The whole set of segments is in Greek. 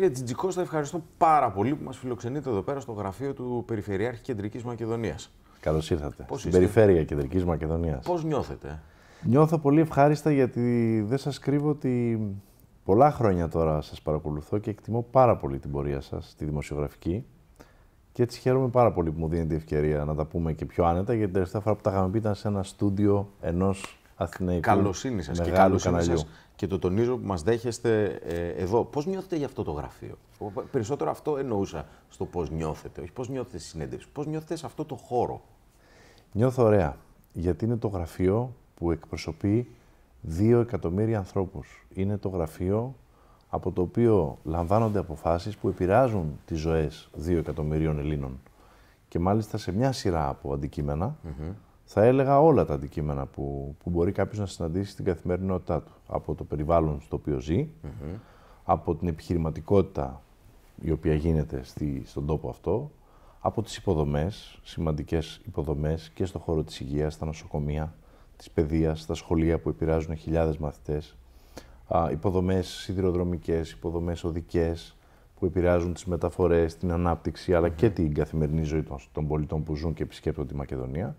Κύριε Τζιτζικό, θα ευχαριστώ πάρα πολύ που μας φιλοξενείτε εδώ πέρα στο γραφείο του Περιφερειάρχη Κεντρικής Μακεδονίας. Καλώς ήρθατε. Πώς Στην Περιφέρεια Κεντρικής Μακεδονίας. Πώς νιώθετε, Νιώθω πολύ ευχάριστα γιατί δεν σας κρύβω ότι πολλά χρόνια τώρα σας παρακολουθώ και εκτιμώ πάρα πολύ την πορεία σας, τη δημοσιογραφική. Και έτσι χαίρομαι πάρα πολύ που μου δίνετε ευκαιρία να τα πούμε και πιο άνετα, γιατί την τελευταία φορά που τα είχαμε πει ήταν σε ένα στούντιο ενός Αθηναϊκού. Καλωσύνη σας και σας και το τονίζω που μας δέχεστε ε, εδώ. Πώς νιώθετε για αυτό το γραφείο. Περισσότερο αυτό εννοούσα στο πώς νιώθετε, όχι πώς νιώθετε στη συνέντευξη. Πώς νιώθετε σε αυτό το χώρο. Νιώθω ωραία. Γιατί είναι το γραφείο που εκπροσωπεί δύο εκατομμύρια ανθρώπους. Είναι το γραφείο από το οποίο λαμβάνονται αποφάσεις που επηρεάζουν τις ζωές δύο εκατομμυρίων Ελλήνων. Και μάλιστα σε μια σειρά από αντικείμενα, θα έλεγα όλα τα αντικείμενα που, που μπορεί κάποιος να συναντήσει στην καθημερινότητά του από το περιβάλλον στο οποίο ζει, από την επιχειρηματικότητα η οποία γίνεται στη, στον τόπο αυτό, από τις υποδομές, σημαντικές υποδομές και στον χώρο της υγείας, στα νοσοκομεία, της παιδείας, στα σχολεία που επηρεάζουν χιλιάδες μαθητές, α, υποδομές σιδηροδρομικές, υποδομές οδικές που επηρεάζουν τις μεταφορές, την ανάπτυξη, αλλά και την καθημερινή ζωή των, των πολιτών που ζουν και επισκέπτονται τη Μακεδονία,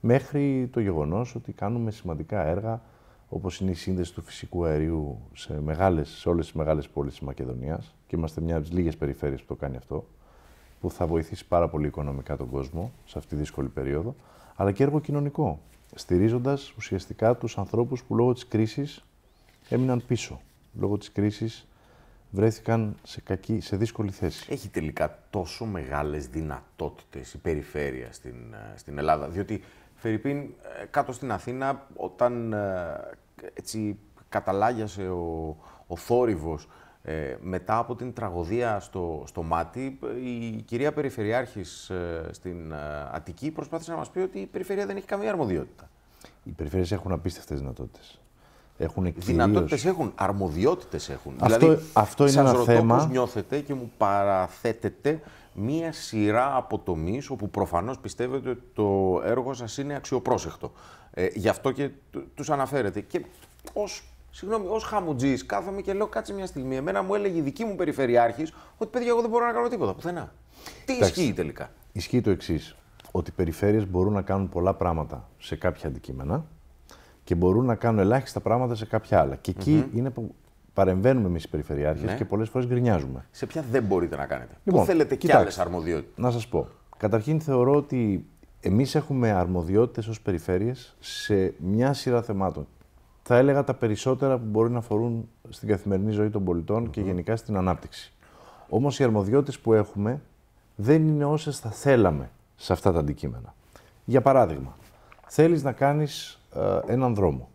μέχρι το γεγονός ότι κάνουμε σημαντικά έργα όπως είναι η σύνδεση του φυσικού αερίου σε, μεγάλες, σε όλες τις μεγάλες πόλεις της Μακεδονίας και είμαστε μια από τις λίγες περιφέρειες που το κάνει αυτό, που θα βοηθήσει πάρα πολύ οικονομικά τον κόσμο σε αυτή τη δύσκολη περίοδο, αλλά και έργο κοινωνικό, στηρίζοντας ουσιαστικά τους ανθρώπους που λόγω της κρίσης έμειναν πίσω. Λόγω της κρίσης βρέθηκαν σε, κακή, σε δύσκολη θέση. Έχει τελικά τόσο μεγάλες δυνατότητες η περιφέρεια στην, ε, στην Ελλάδα, διότι Φερρυπίν, ε, κάτω στην Αθήνα, όταν ε, έτσι καταλάγιασε ο, ο θόρυβος ε, μετά από την τραγωδία στο, στο Μάτι, η κυρία Περιφερειάρχης στην ε, Αττική προσπάθησε να μας πει ότι η Περιφερεια δεν έχει καμία αρμοδιότητα. Οι Περιφερειές έχουν απίστευτες δυνατότητες. Έχουν κυρίως... έχουν, αρμοδιότητες έχουν. Αυτό, δηλαδή, αυτό είναι σας ένα ρωτώ θέμα... πώς νιώθετε και μου παραθέτετε μία σειρά από όπου προφανώς πιστεύετε ότι το έργο σας είναι αξιοπρόσεχτο. Ε, γι' αυτό και τους αναφέρετε. Και ως Συγγνώμη, ως χαμουτζής, κάθομαι και λέω κάτσε μια στιγμή. Εμένα μου έλεγε η δική μου περιφερειάρχης ότι παιδιά, εγώ δεν μπορώ να κάνω τίποτα πουθενά. Τι Εντάξει, ισχύει τελικά. Ισχύει το εξής. Ότι οι περιφέρειες μπορούν να κάνουν πολλά πράγματα σε κάποια αντικείμενα και μπορούν να κάνουν ελάχιστα πράγματα σε κάποια άλλα. Και εκει είναι που Παρεμβαίνουμε εμείς οι περιφερειάρχες ναι. και πολλές φορές γκρινιάζουμε. Σε ποια δεν μπορείτε να κάνετε. Λοιπόν, Που θέλετε κι και άλλες αρμοδιότητες. Να σας πω. Καταρχήν θεωρώ ότι εμείς έχουμε αρμοδιότητες ως περιφέρειες σε μια σειρά θεμάτων. Θα έλεγα τα περισσότερα που μπορεί να αφορούν στην καθημερινή ζωή των πολιτων και γενικά στην ανάπτυξη. Όμως οι αρμοδιότητες που έχουμε δεν είναι όσες θα θέλαμε σε αυτά τα αντικείμενα. Για παράδειγμα, θέλεις να κάνεις ε, έναν δρόμο.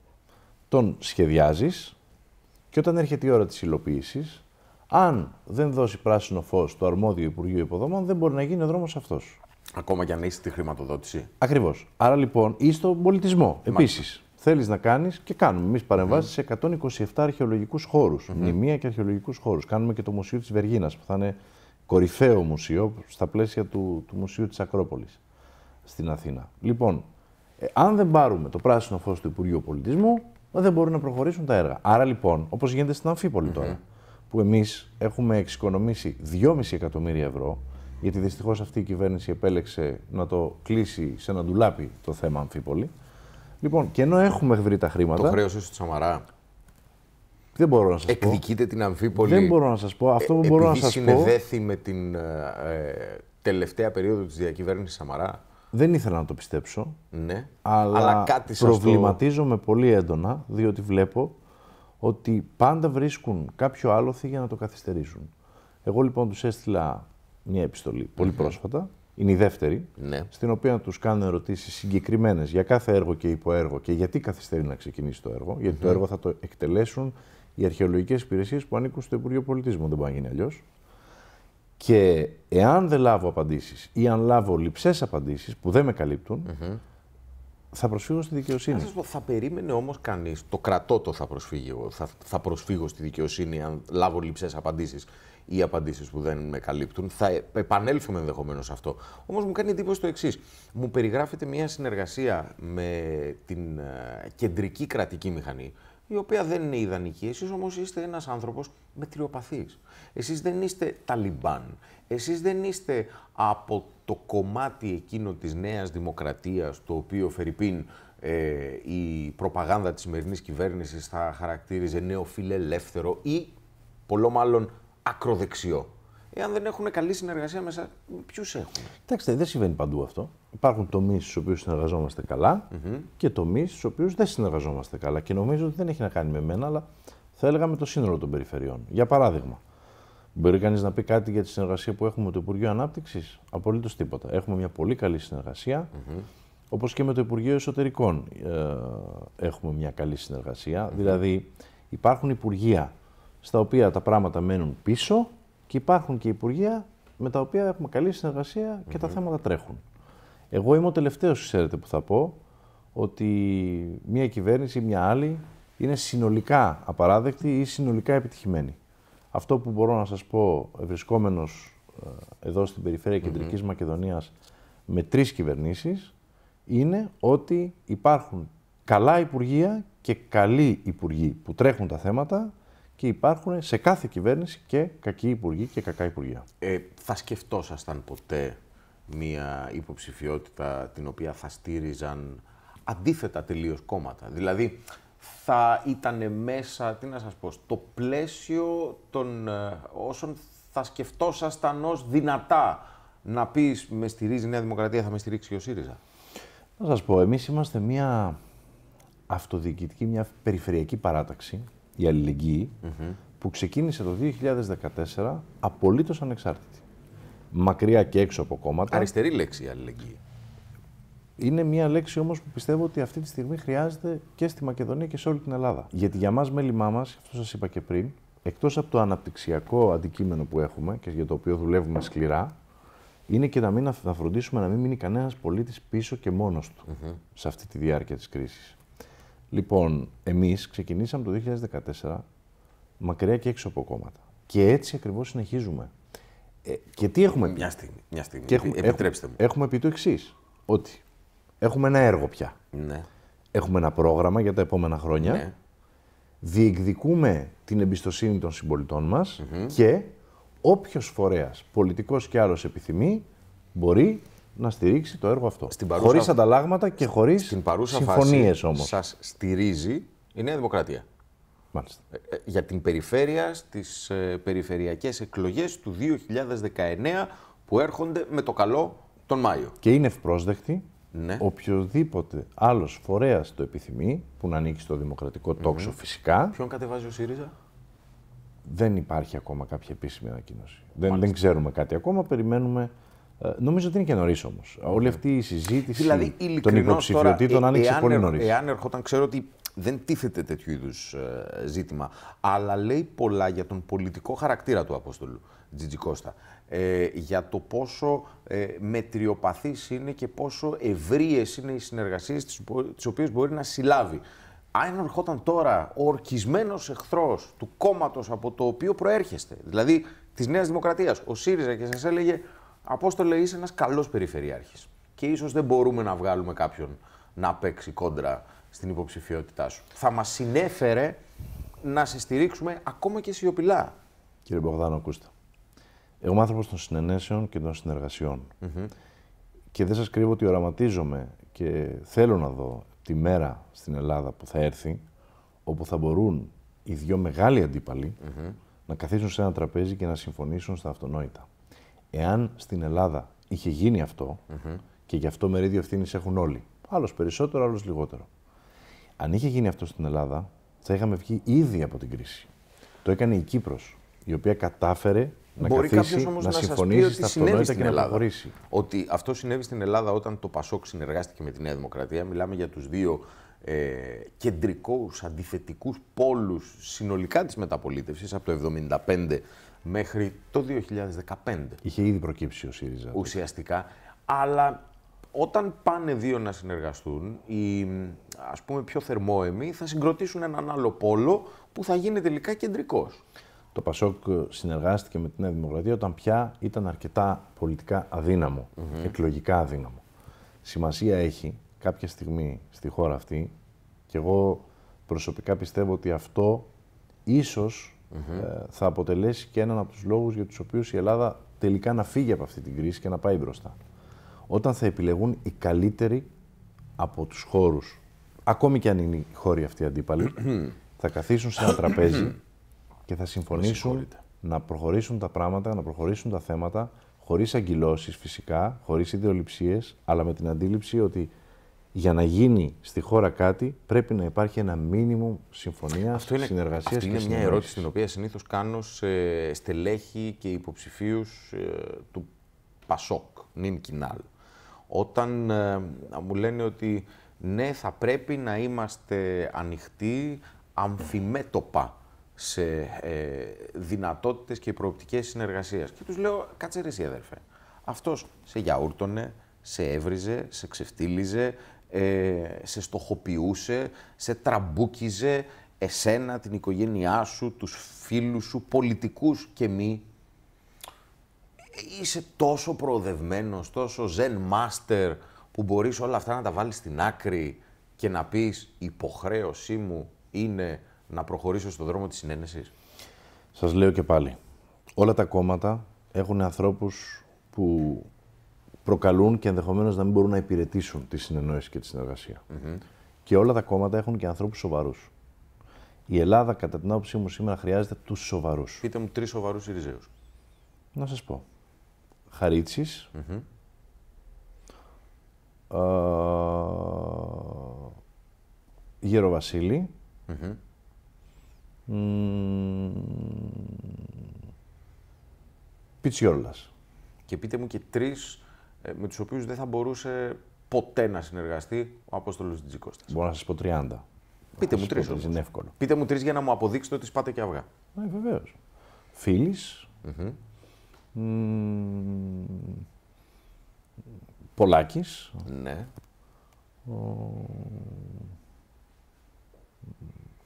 Τον σχεδιάζεις, και όταν έρχεται η ώρα της υλοποίησης, αν δεν δώσει πράσινο φως το αρμόδιο Υπουργείο Υποδομών, δεν μπορεί να γίνει ο δρόμος αυτός. Ακόμα και αν είσαι τη χρηματοδότηση. Ακριβώς. Άρα λοιπόν, ή στον πολιτισμό επίσης. Θέλεις να κάνεις και κάνουμε. Εμείς παρεμβάσεις σε 127 αρχαιολογικούς χώρους, μνημεία και αρχαιολογικούς χώρους. Κάνουμε και το Μουσείο της Βεργίνας, που θα είναι κορυφαίο μουσείο στα πλαίσια του, του Μουσείου της Ακρόπολης στην Αθήνα. Λοιπόν, ε, αν δεν πάρουμε το πράσινο φως του Υπουργείου Πολιτισμού, δεν μπορούν να προχωρήσουν τα έργα. Άρα λοιπόν, όπως γίνεται στην αμφιπολη τώρα, που εμείς έχουμε εξοικονομήσει 2,5 εκατομμύρια ευρώ, γιατί δυστυχώς αυτή η κυβέρνηση επέλεξε να το κλείσει σε ένα ντουλάπι το θέμα Αμφίπολη. Λοιπόν, και ενώ έχουμε βρει τα χρήματα. Το χρέος ίσω του Σαμαρά. Δεν μπορώ να σας πω. Εκδικείται την Αμφίπολη. Δεν μπορώ να σας πω. Αυτό που ε, μπορώ να σας πω. συνεδέθη με την ε, ε τελευταία περίοδο της διακυβέρνησης Σαμαρά. Δεν ήθελα να το πιστέψω. Ναι. Αλλά, αλλά προβληματίζομαι πολύ έντονα, διότι βλέπω ότι πάντα βρίσκουν κάποιο άλοθη για να το καθυστερήσουν. Εγώ λοιπόν τους έστειλα μια επιστολή πρόσφατα, είναι η δεύτερη, ναι. στην οποία τους κάνω ερωτήσεις συγκεκριμένες για κάθε έργο και υποέργο και γιατί καθυστερεί να ξεκινήσει το έργο, το έργο θα το εκτελέσουν οι αρχαιολογικές υπηρεσίες που ανήκουν στο Υπουργείο Πολιτισμού, δεν μπορεί να γίνει αλλιώς. Και εάν δεν λάβω απαντήσεις ή αν λάβω λειψές απαντήσεις που δεν με καλύπτουν, θα προσφύγω στη δικαιοσύνη. Να πω, θα περίμενε όμως κανείς, το κρατώ το θα προσφύγω, θα, θα προσφύγω στη δικαιοσύνη αν λάβω λειψές απαντήσεις ή απαντήσεις που δεν με καλύπτουν. Θα ε, επανέλθουμε ενδεχομένως σε αυτό. Όμως μου κάνει εντύπωση το εξής. Μου περιγράφεται μια συνεργασία με την ε, κεντρική κρατική μηχανή, η οποία δεν είναι ιδανική. Εσείς όμως είστε ένας άνθρωπος μετριοπαθής. Εσείς δεν είστε Ταλιμπάν. Εσείς δεν είστε από το κομμάτι εκείνο της νέας δημοκρατίας, το οποίο Φερρυπίν ε, η προπαγάνδα της σημερινής κυβέρνησης θα χαρακτήριζε νέο φιλελεύθερο ή πολλό μάλλον ακροδεξιό εάν δεν έχουν καλή συνεργασία μέσα, ποιους έχουν. Κοιτάξτε, δεν συμβαίνει παντού αυτό. Υπάρχουν τομείς στους οποίους συνεργαζόμαστε και τομείς στους οποίους δεν συνεργαζόμαστε καλά. Και νομίζω ότι δεν έχει να κάνει με μένα, αλλά θα έλεγα με το σύνολο των περιφερειών. Για παράδειγμα, μπορεί κανείς να πει κάτι για τη συνεργασία που έχουμε με το Υπουργείο Ανάπτυξης. Απολύτως τίποτα. Έχουμε μια πολύ καλή συνεργασία. Όπως και με το Υπουργείο Εσωτερικών ε, έχουμε μια καλή Δηλαδή, υπάρχουν υπουργεία στα οποία τα πράγματα μένουν πίσω και υπάρχουν και υπουργεία με τα οποία έχουμε καλή συνεργασία και τα θέματα τρέχουν. Εγώ είμαι ο τελευταίος, ξέρετε, που θα πω ότι μια κυβέρνηση ή μια άλλη είναι συνολικά απαράδεκτη ή συνολικά επιτυχημένη. Αυτό που μπορώ να σας πω, βρισκόμενος ε, εδώ στην περιφέρεια Κεντρικής mm Μακεδονίας με τρεις κυβερνήσεις, είναι ότι υπάρχουν καλά υπουργεία και καλοί υπουργοί που τρέχουν τα θέματα και υπάρχουν σε κάθε κυβέρνηση και κακοί υπουργοί και κακά υπουργεία. Ε, θα σκεφτόσασταν ποτέ μία υποψηφιότητα την οποία θα στήριζαν αντίθετα τελείως κόμματα. Δηλαδή, θα ήταν μέσα, τι να σας πω, στο πλαίσιο των ε, όσων θα σκεφτόσασταν ως δυνατά να πεις με στηρίζει η Νέα Δημοκρατία, θα με στηρίξει και ο ΣΥΡΙΖΑ. Να σας πω, εμείς είμαστε μία αυτοδιοικητική, μια περιφερειακή παράταξη η αλληλεγγυη που ξεκίνησε το 2014 απολύτως ανεξάρτητη. Μακριά και έξω από κόμματα. Αριστερή λέξη η αλληλεγγύη. Είναι μια λέξη όμως που πιστεύω ότι αυτή τη στιγμή χρειάζεται και στη Μακεδονία και σε όλη την Ελλάδα. Γιατί για μας, μέλημά μας, αυτό σας είπα και πριν, εκτός από το αναπτυξιακό αντικείμενο που έχουμε και για το οποίο δουλεύουμε σκληρά, είναι και να, μην, φροντίσουμε να μην μείνει κανένας πολίτης πίσω και μόνος του σε αυτή τη διάρκεια της κρίσης. Λοιπόν, εμείς ξεκινήσαμε το 2014 μακριά και έξω από κόμματα. Και έτσι ακριβώς συνεχίζουμε. Ε, και τι έχουμε... Μια στιγμή, μια στιγμή. Ε, έχουμε, επιτρέψτε μου. Έχουμε πει το εξής. ότι έχουμε ένα έργο πια. Ναι. Έχουμε ένα πρόγραμμα για τα επόμενα χρόνια. Ναι. Διεκδικούμε την εμπιστοσύνη των συμπολιτών μας και όποιος φορέας, πολιτικός και άλλος επιθυμεί, μπορεί να στηρίξει το έργο αυτό. Χωρίς ανταλλάγματα και χωρίς συμφωνίες όμως. Σας στηρίζει η Νέα Δημοκρατία. Μάλιστα. Ε, ε, για την περιφέρεια στις ε, περιφερειακές εκλογές του 2019 που έρχονται με το καλό τον Μάιο. Και είναι ευπρόσδεκτη ναι. οποιοδήποτε άλλος φορέας το επιθυμεί, που να ανήκει στο δημοκρατικό τόξο φυσικά. Ποιον κατεβάζει ο ΣΥΡΙΖΑ? Δεν υπάρχει ακόμα κάποια επίσημη ανακοίνωση. Δεν, δεν ξέρουμε κάτι ακόμα, περιμένουμε ε, νομίζω ότι είναι και νωρίς όμως. Ναι. Όλη αυτή η συζήτηση δηλαδή, των υποψηφιωτήτων άνοιξε ε, εάν, πολύ νωρίς. Εάν ερχόταν, ξέρω ότι δεν τίθεται τέτοιου είδους ε, ζήτημα. Αλλά λέει πολλά για τον πολιτικό χαρακτήρα του Απόστολου Τζιτζι Κώστα. Ε, για το πόσο ε, μετριοπαθής είναι και πόσο ευρειε είναι οι συνεργασίες τις οποίες μπορεί να συλλάβει. Αν ερχόταν τώρα ο ορκισμένος εχθρός του κόμματος από το οποίο προέρχεστε, δηλαδή της Νέας, Δημοκρατίας, ο ΣΥΡΙΖΑ και σας έλεγε Απόστολε, είσαι ένας καλός περιφερειάρχης. Και ίσως δεν μπορούμε να βγάλουμε κάποιον να παίξει κόντρα στην υποψηφιότητά σου. Θα μας συνέφερε να σε στηρίξουμε ακόμα και σιωπηλά. Κύριε Μπογδάνο, ακούστε. Εγώ είμαι άνθρωπος των συνενέσεων και των συνεργασιων mm Και δεν σας κρύβω ότι οραματίζομαι και θέλω να δω τη μέρα στην Ελλάδα που θα έρθει όπου θα μπορούν οι δύο μεγάλοι να καθίσουν σε ένα τραπέζι και να συμφωνήσουν στα αυτονόητα. Εάν στην Ελλάδα είχε γίνει και γι' αυτό μερίδιο ευθύνης έχουν όλοι, άλλος περισσότερο, άλλος λιγότερο. Αν είχε γίνει αυτό στην Ελλάδα, θα είχαμε βγει ήδη από την κρίση. Το έκανε η Κύπρος, η οποία κατάφερε να Μπορεί καθίσει, όμως να, συμφωνήσει στα αυτονόητα και να προχωρήσει. Ότι αυτό συνέβη στην Ελλάδα όταν το Πασόκ συνεργάστηκε με τη Νέα Δημοκρατία. Μιλάμε για τους δύο ε, κεντρικούς αντιθετικούς πόλους συνολικά της μεταπολίτευσης από το 1975 μέχρι το 2015. Είχε ήδη προκύψει ο ΣΥΡΙΖΑ. Ουσιαστικά. Αλλά όταν πάνε δύο να συνεργαστούν, οι ας πούμε πιο θερμόεμοι θα συγκροτήσουν έναν άλλο πόλο που θα γίνει τελικά κεντρικός. Το ΠΑΣΟΚ ε, συνεργάστηκε με την Νέα Δημοκρατία όταν πια ήταν αρκετά πολιτικά αδύναμο, εκλογικά αδύναμο. Σημασία έχει κάποια στιγμή στη χώρα αυτή και εγώ προσωπικά πιστεύω ότι αυτό ίσως ε, θα αποτελέσει και έναν από τους λόγους για τους οποίους η Ελλάδα τελικά να φύγει από αυτή την κρίση και να πάει μπροστά. Όταν θα επιλεγούν οι καλύτεροι από τους χώρους, ακόμη και αν είναι οι χώροι αυτοί αντίπαλοι, θα καθίσουν σε ένα τραπέζι και θα συμφωνήσουν να προχωρήσουν τα πράγματα, να προχωρήσουν τα θέματα, χωρίς αγκυλώσεις φυσικά, χωρίς ιδεολειψίες, αλλά με την αντίληψη ότι για να γίνει στη χώρα κάτι, πρέπει να υπάρχει ένα μήνυμο συμφωνία, συνεργασία και συνεργασίας Αυτή είναι μια ερώτηση την οποία συνήθως κάνω σε στελέχη και υποψηφίους ε, του Πασόκ, νυν κοινάλ. Όταν ε, μου λένε ότι ναι, θα πρέπει να είμαστε ανοιχτοί, αμφιμέτωπα σε ε, δυνατότητες και προοπτικές συνεργασίας. Και τους λέω, κάτσε ρε αδερφέ, αυτός σε γιαούρτωνε, σε έβριζε, σε ξεφτύλιζε, ε, σε στοχοποιούσε, σε τραμπούκιζε εσένα, την οικογένειά σου, τους φίλους σου, πολιτικούς και μη. Είσαι τόσο προοδευμένος, τόσο zen master που μπορείς όλα αυτά να τα βάλεις στην άκρη και να πεις υποχρέωσή μου είναι να προχωρήσω στον δρόμο της συνένεσης. Σας λέω και πάλι, όλα τα κόμματα έχουν ανθρώπους που προκαλούν και ενδεχομένως να μην μπορούν να υπηρετήσουν τη συνεννόηση και τη συνεργασια Και όλα τα κόμματα έχουν και ανθρώπους σοβαρούς. Η Ελλάδα, κατά την άποψή μου, σήμερα χρειάζεται τους σοβαρούς. Πείτε μου τρεις σοβαρούς Ιριζέους. Να σας πω. Χαρίτσι. Mm-hmm. Γέρο Βασίλη. Mm-hmm. Mm... hmm βασιλη mm hmm πιτσιολας Και πείτε μου και τρεις ε, με τους οποίους δεν θα μπορούσε ποτέ να συνεργαστεί ο Απόστολος Τζικώστας. Μπορώ να σας πω 30. Πείτε μου τρει. Είναι εύκολο. Πείτε μου τρεις για να μου αποδείξετε ότι σπάτε και αυγά. Ε, ναι, βεβαίως. Φίλης. Mm-hmm. Mm, πολακη Ναι.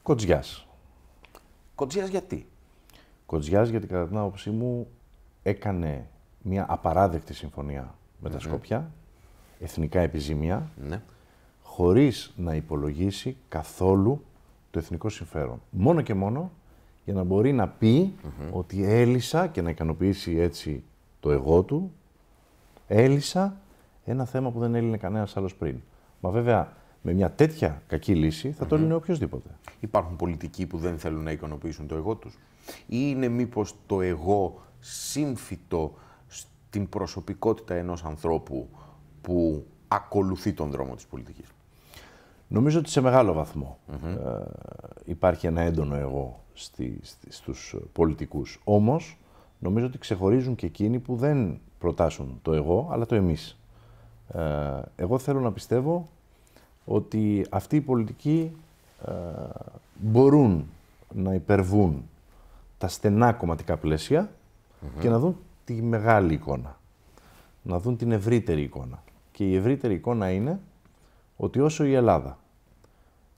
Κοτζιάς. Κοτζιάς γιατί. Κοτζιάς γιατί κατά την άποψή μου έκανε μια απαράδεκτη συμφωνία με τα ναι. Σκόπια, εθνικά επιζήμια, ναι. χωρίς να υπολογίσει καθόλου το εθνικό συμφέρον. Μόνο και μόνο για να μπορεί να πει ότι έλυσα και να ικανοποιήσει έτσι το εγώ του, έλυσα ένα θέμα που δεν έλυνε κανένας άλλος πριν. Μα βέβαια με μια τέτοια κακή λύση θα το έλυνε οποιοδήποτε. Υπάρχουν πολιτικοί που δεν θέλουν να ικανοποιήσουν το εγώ τους. ή είναι μήπως το εγώ σύμφυτο την προσωπικότητα ενός ανθρώπου που ακολουθεί τον δρόμο της πολιτικής. Νομίζω ότι σε μεγάλο ε, υπάρχει ένα έντονο εγώ στη, στους πολιτικούς. Όμως, νομίζω ότι ξεχωρίζουν και εκείνοι που δεν προτάσουν το εγώ, αλλά το εμείς. Ε, εγώ θέλω να πιστεύω ότι αυτοί οι πολιτικοί ε, μπορούν να υπερβούν τα στενά κομματικά και να δουν τη μεγάλη εικόνα. Να δουν την ευρύτερη εικόνα. Και η ευρύτερη εικόνα είναι ότι όσο η Ελλάδα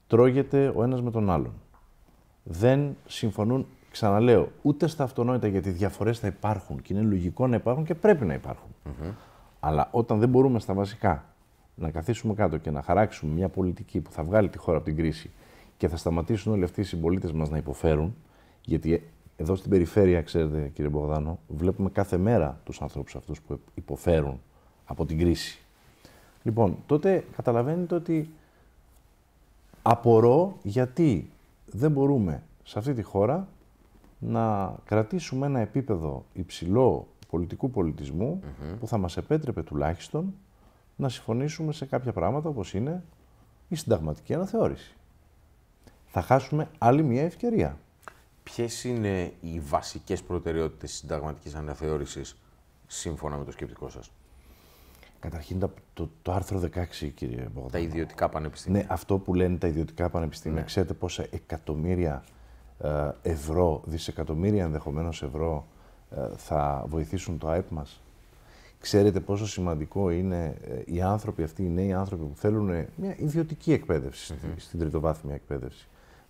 τρώγεται ο ένας με τον άλλον, δεν συμφωνούν, ξαναλέω, ούτε στα αυτονόητα γιατί διαφορές θα υπάρχουν και είναι λογικό να υπάρχουν και πρέπει να υπαρχουν Αλλά όταν δεν μπορούμε στα βασικά να καθίσουμε κάτω και να χαράξουμε μια πολιτική που θα βγάλει τη χώρα από την κρίση και θα σταματήσουν όλοι αυτοί οι συμπολίτες μας να υποφέρουν, γιατί εδώ στην περιφέρεια, ξέρετε κύριε Μπογδάνο, βλέπουμε κάθε μέρα τους ανθρώπους αυτούς που υποφέρουν από την κρίση. Λοιπόν, τότε καταλαβαίνετε ότι απορώ γιατί δεν μπορούμε σε αυτή τη χώρα να κρατήσουμε ένα επίπεδο υψηλό πολιτικού που θα μας επέτρεπε τουλάχιστον να συμφωνήσουμε σε κάποια πράγματα όπως είναι η συνταγματική αναθεώρηση. Θα χάσουμε άλλη μια ευκαιρία. Ποιες είναι οι βασικές προτεραιότητες της συνταγματικής αναθεώρησης σύμφωνα με το σκεπτικό σας. Καταρχήν το, άρθρο 16, κύριε Μπογδάνο. Τα ιδιωτικά πανεπιστήμια. Ναι, αυτό που λένε τα ιδιωτικά πανεπιστήμια. Ναι. Ξέρετε πόσα εκατομμύρια ε, ευρώ, δισεκατομμύρια ενδεχομένως ευρώ ε, θα βοηθήσουν το ΑΕΠ μας. Ξέρετε πόσο σημαντικό είναι ε, οι άνθρωποι αυτοί, οι νέοι άνθρωποι που θέλουν μια ιδιωτική εκπαίδευση, mm -hmm. στην τριτοβάθμια εκπαίδευση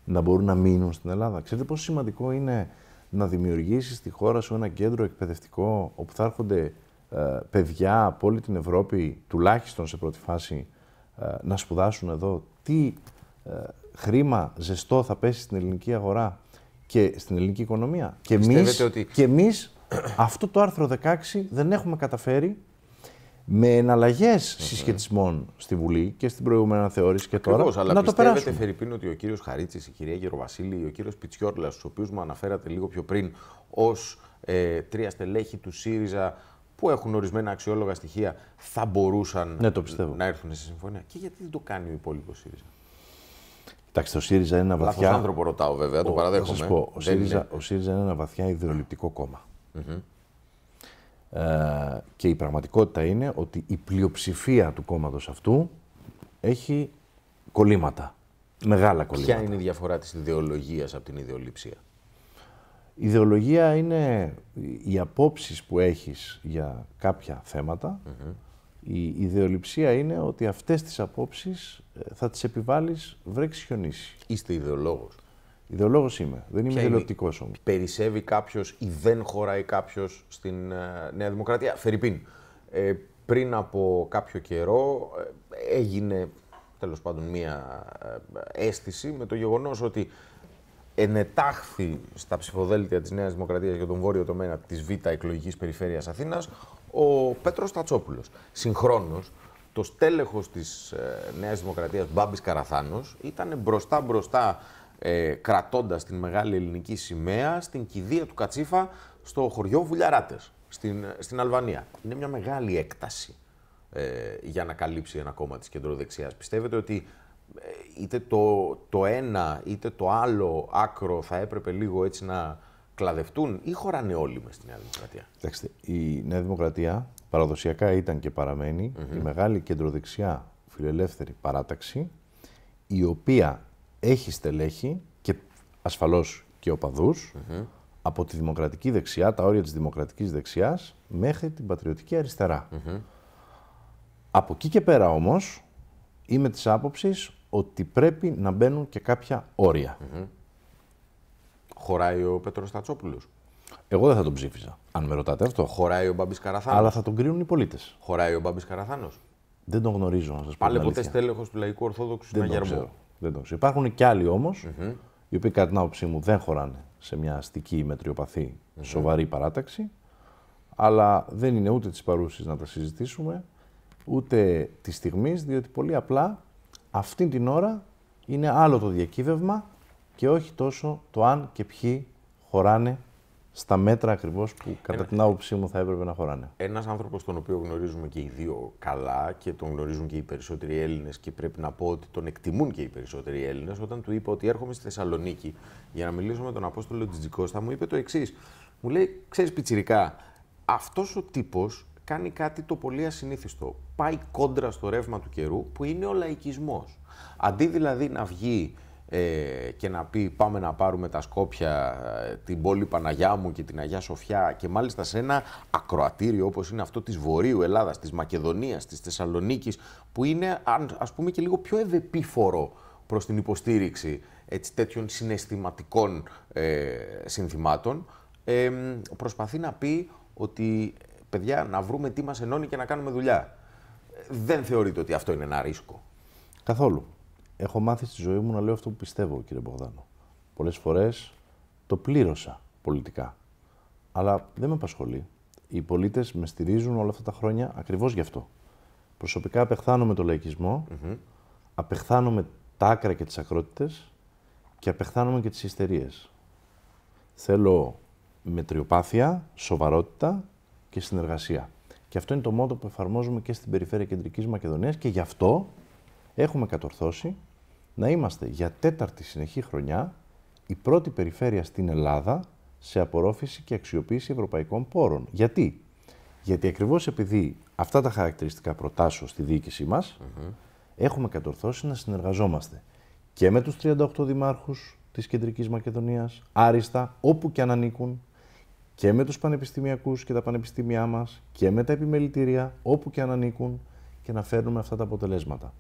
να μπορούν να μείνουν στην Ελλάδα. Ξέρετε πόσο σημαντικό είναι να δημιουργήσεις στη χώρα σου ένα κέντρο εκπαιδευτικό όπου θα έρχονται ε, παιδιά από όλη την Ευρώπη, τουλάχιστον σε πρώτη φάση, ε, να σπουδάσουν εδώ. Τι ε, χρήμα ζεστό θα πέσει στην ελληνική αγορά και στην ελληνική οικονομία. Και εμείς αυτό το άρθρο 16 δεν έχουμε καταφέρει με εναλλαγές ναι. συσχετισμών στη Βουλή και στην προηγούμενη αναθεώρηση και Ακριβώς, Αλλά να το περάσουμε. Φερρυπίν, ότι ο κύριος Χαρίτσης, η κυρία Γεροβασίλη, ο κύριος Πιτσιόρλας, του οποίους μου αναφέρατε λίγο πιο πριν ως ε, τρία στελέχη του ΣΥΡΙΖΑ που έχουν ορισμένα αξιόλογα στοιχεία, θα μπορούσαν ναι, το να έρθουν σε συμφωνία. Και γιατί δεν το κάνει ο υπόλοιπος ΣΥΡΙΖΑ. Κοιτάξτε, το ΣΥΡΙΖΑ είναι ένα βαθιά. Λάθος άνθρωπο ρωτάω βέβαια, το παραδέχομαι. Θα σας πω, ο, ΣΥΡΙΖΑ, είναι... ο ΣΥΡΙΖΑ είναι ένα βαθιά ιδεολειπτικό κόμμα. Mm-hmm. Ε, και η πραγματικότητα είναι ότι η πλειοψηφία του κόμματος αυτού έχει κολλήματα. Μεγάλα κολλήματα. Ποια είναι η διαφορά της ιδεολογίας από την ιδεολειψία. Η ιδεολογία είναι οι απόψεις που έχεις για κάποια Η ιδεολειψία είναι ότι αυτές τις απόψεις ε, θα τις επιβάλλεις βρέξεις χιονίσει. Είστε ιδεολόγος. Ιδεολόγος είμαι. Δεν είμαι ιδεολογικό όμως. Περισσεύει κάποιος ή δεν χωράει κάποιος στην ε, Νέα Δημοκρατία. Φερρυπίν. Ε, πριν από κάποιο καιρό ε, έγινε τέλος πάντων μία ε, αίσθηση με το γεγονός ότι ενετάχθη στα ψηφοδέλτια της Νέας Δημοκρατίας για τον βόρειο τομέα της Β' εκλογικής περιφέρειας Αθήνας ο Πέτρος Τατσόπουλος. Συγχρόνως, το στέλεχος της ε, Νέας Δημοκρατίας Μπάμπης Καραθάνος ήταν μπροστά μπροστά ε, κρατώντας την μεγάλη ελληνική σημαία στην κηδεία του Κατσίφα στο χωριό Βουλιαράτες, στην, ε, στην Αλβανία. Είναι μια μεγάλη έκταση ε, για να καλύψει ένα κόμμα της κεντροδεξιάς. Πιστεύετε ότι ε, είτε το, το ένα είτε το άλλο άκρο θα έπρεπε λίγο έτσι να κλαδευτούν ή χωράνε όλοι μες στη Νέα Δημοκρατία. Κοιτάξτε, η Νέα Δημοκρατία παραδοσιακά ήταν και παραμένει η μεγάλη κεντροδεξιά φιλελεύθερη παράταξη η οποία έχει στελέχη και ασφαλώς και οπαδούς από τη δημοκρατική δεξιά, τα όρια της δημοκρατικής δεξιάς μέχρι την πατριωτική Από εκεί και πέρα όμως είμαι της άποψης ότι πρέπει να μπαίνουν και κάποια όρια. Χωράει ο Πέτρος Τατσόπουλο. Εγώ δεν θα τον ψήφιζα, αν με ρωτάτε αυτό. Χωράει ο Μπάμπης Καραθάνος. Αλλά θα τον κρίνουν οι πολίτες. Χωράει ο Μπάμπης Καραθάνος. Δεν τον γνωρίζω, να σας πω. Πάλι ποτέ στέλεχος του Λαϊκού Ορθόδοξου δεν Υπάρχουν και άλλοι οι οποίοι κατά την άποψή μου δεν χωράνε σε μια αστική σοβαρή παράταξη, αλλά δεν είναι ούτε της παρούσης να τα συζητήσουμε, ούτε της στιγμής, διότι πολύ απλά αυτή την ώρα είναι άλλο το διακύβευμα και όχι τόσο το αν και ποιοι χωράνε στα μέτρα ακριβώς που κατά την άποψή μου θα έπρεπε να χωράνε. Ένας άνθρωπος, τον οποίο γνωρίζουμε και οι δύο καλά και τον γνωρίζουν και οι περισσότεροι Έλληνες, και πρέπει να πω ότι τον εκτιμούν και οι περισσότεροι Έλληνες, όταν του είπα ότι έρχομαι στη Θεσσαλονίκη για να μιλήσω με τον Απόστολο Τζιτζικώστα, μου είπε το εξής. Μου λέει, ξέρεις, πιτσιρικά, αυτός ο τύπος κάνει κάτι το πολύ ασυνήθιστο. Πάει κόντρα στο ρεύμα του καιρού που είναι ο λαϊκισμός. Αντί δηλαδή να βγει ε, και να πει πάμε να πάρουμε τα Σκόπια, ε, την πόλη Παναγιά μου και την Αγιά Σοφιά και μάλιστα σε ένα ακροατήριο όπως είναι αυτό της Βορείου Ελλάδας, της Μακεδονίας, της Θεσσαλονίκης που είναι ας πούμε και λίγο πιο ευεπίφορο προς την υποστήριξη έτσι, τέτοιων συναισθηματικών ε, συνθημάτων ε, προσπαθεί να πει ότι παιδιά να βρούμε τι μας ενώνει και να κάνουμε δουλειά. Ε, δεν θεωρείται ότι αυτό είναι ένα ρίσκο. Καθόλου έχω μάθει στη ζωή μου να λέω αυτό που πιστεύω, κύριε Μπογδάνο. Πολλές φορές το πλήρωσα πολιτικά. Αλλά δεν με απασχολεί. Οι πολίτες με στηρίζουν όλα αυτά τα χρόνια ακριβώς γι' αυτό. Προσωπικά απεχθάνομαι το λαϊκισμό, απεχθάνομαι τα άκρα και τις ακρότητες και απεχθάνομαι και τις ιστερίες. Θέλω μετριοπάθεια, σοβαρότητα και συνεργασία. Και αυτό είναι το μότο που εφαρμόζουμε και στην περιφέρεια Κεντρικής Μακεδονίας και γι' αυτό έχουμε κατορθώσει να είμαστε για τέταρτη συνεχή χρονιά η πρώτη περιφέρεια στην Ελλάδα σε απορρόφηση και αξιοποίηση ευρωπαϊκών πόρων. Γιατί, Γιατί ακριβώς επειδή αυτά τα χαρακτηριστικά προτάσω στη διοίκησή μας, έχουμε κατορθώσει να συνεργαζόμαστε και με τους 38 δημάρχους της Κεντρικής Μακεδονίας, άριστα, όπου και αν ανήκουν, και με τους πανεπιστημιακούς και τα πανεπιστήμια μας, και με τα επιμελητήρια, όπου και αν ανήκουν, και να φέρνουμε αυτά τα αποτελέσματα.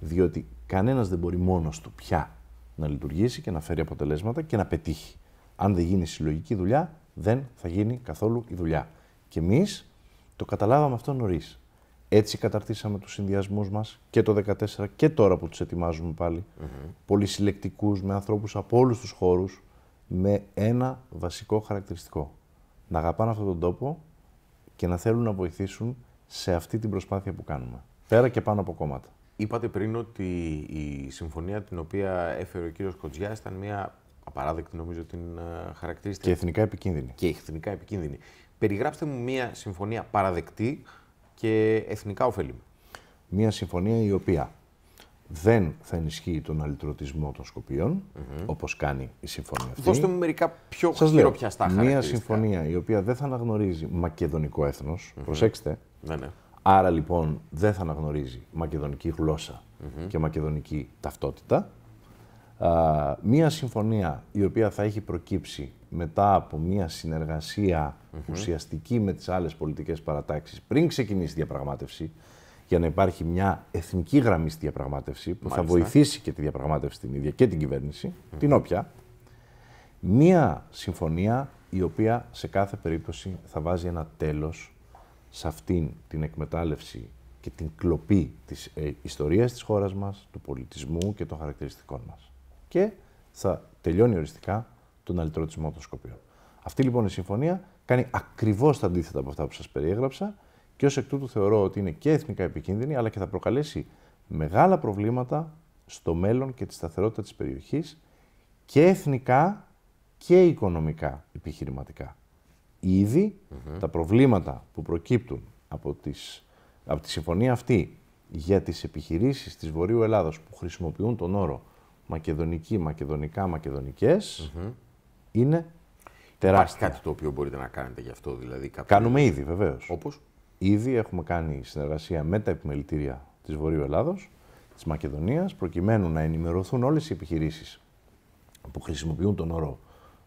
Διότι κανένας δεν μπορεί μόνος του πια να λειτουργήσει και να φέρει αποτελέσματα και να πετύχει. Αν δεν γίνει συλλογική δουλειά, δεν θα γίνει καθόλου η δουλειά. Και εμείς, το καταλάβαμε αυτό νωρίς. Έτσι καταρτήσαμε τους συνδυασμούς μας και το 2014 και τώρα που τους ετοιμάζουμε πάλι. με ανθρώπους από όλους τους χώρους, με ένα βασικό χαρακτηριστικό. Να αγαπάνε αυτόν τον τόπο και να θέλουν να βοηθήσουν σε αυτή την προσπάθεια που κάνουμε. Πέρα και πάνω από κόμματα. Είπατε πριν ότι η συμφωνία την οποία έφερε ο κύριος Κοντζιάς ήταν μια απαράδεκτη νομίζω την ε, χαρακτηριστική. Και εθνικά επικίνδυνη. Και εθνικά επικίνδυνη. Περιγράψτε μου μια συμφωνία παραδεκτή και εθνικά ωφέλιμη. Μια συμφωνία η οποία δεν θα ενισχύει τον αλυτρωτισμό των σκοπιων mm όπως κάνει η συμφωνία αυτή. Δώστε μου μερικά πιο χειροπιαστά χαρακτηριστικά. Μια συμφωνία η οποία δεν θα αναγνωρίζει μακεδονικό έθνος, προσέξτε, ναι, ναι. Άρα λοιπόν δεν θα αναγνωρίζει μακεδονική και μακεδονική ταυτότητα. μία συμφωνία η οποία θα έχει προκύψει μετά από μία ουσιαστική με τις άλλες πολιτικές παρατάξεις πριν ξεκινήσει η διαπραγμάτευση, για να υπάρχει μια εθνική γραμμή στη διαπραγμάτευση που θα βοηθήσει και τη διαπραγμάτευση την ίδια και την κυβερνηση την όποια. Μία συμφωνία η οποία σε κάθε περίπτωση θα βάζει ένα τέλος σε αυτήν την εκμετάλλευση και την κλοπή της ε, ιστορίας της χώρας μας, του πολιτισμού και των χαρακτηριστικών μας. Και θα τελειώνει οριστικά τον αλυτρωτισμό των Σκοπίων. Αυτή λοιπόν η συμφωνία κάνει ακριβώς τα αντίθετα από αυτά που σας περιέγραψα και ως εκ τούτου θεωρώ ότι είναι και εθνικά επικίνδυνη αλλά και θα προκαλέσει μεγάλα προβλήματα στο μέλλον και τη σταθερότητα της περιοχής και εθνικά και οικονομικά επιχειρηματικά ήδη τα προβλήματα που προκύπτουν από, τις, από τη συμφωνία αυτή για τις επιχειρήσεις της Βορείου Ελλάδος που χρησιμοποιούν τον όρο Μακεδονική, Μακεδονικά, είναι τεράστια. Υπάρχει κάτι το οποίο μπορείτε να κάνετε γι' αυτό, δηλαδή. Κάποιο... Κάνουμε ήδη, βεβαίως. Όπως. Ήδη έχουμε κάνει συνεργασία με τα επιμελητήρια της Βορείου Ελλάδος, της Μακεδονίας, προκειμένου να ενημερωθούν όλες οι επιχειρήσεις που χρησιμοποιούν τον όρο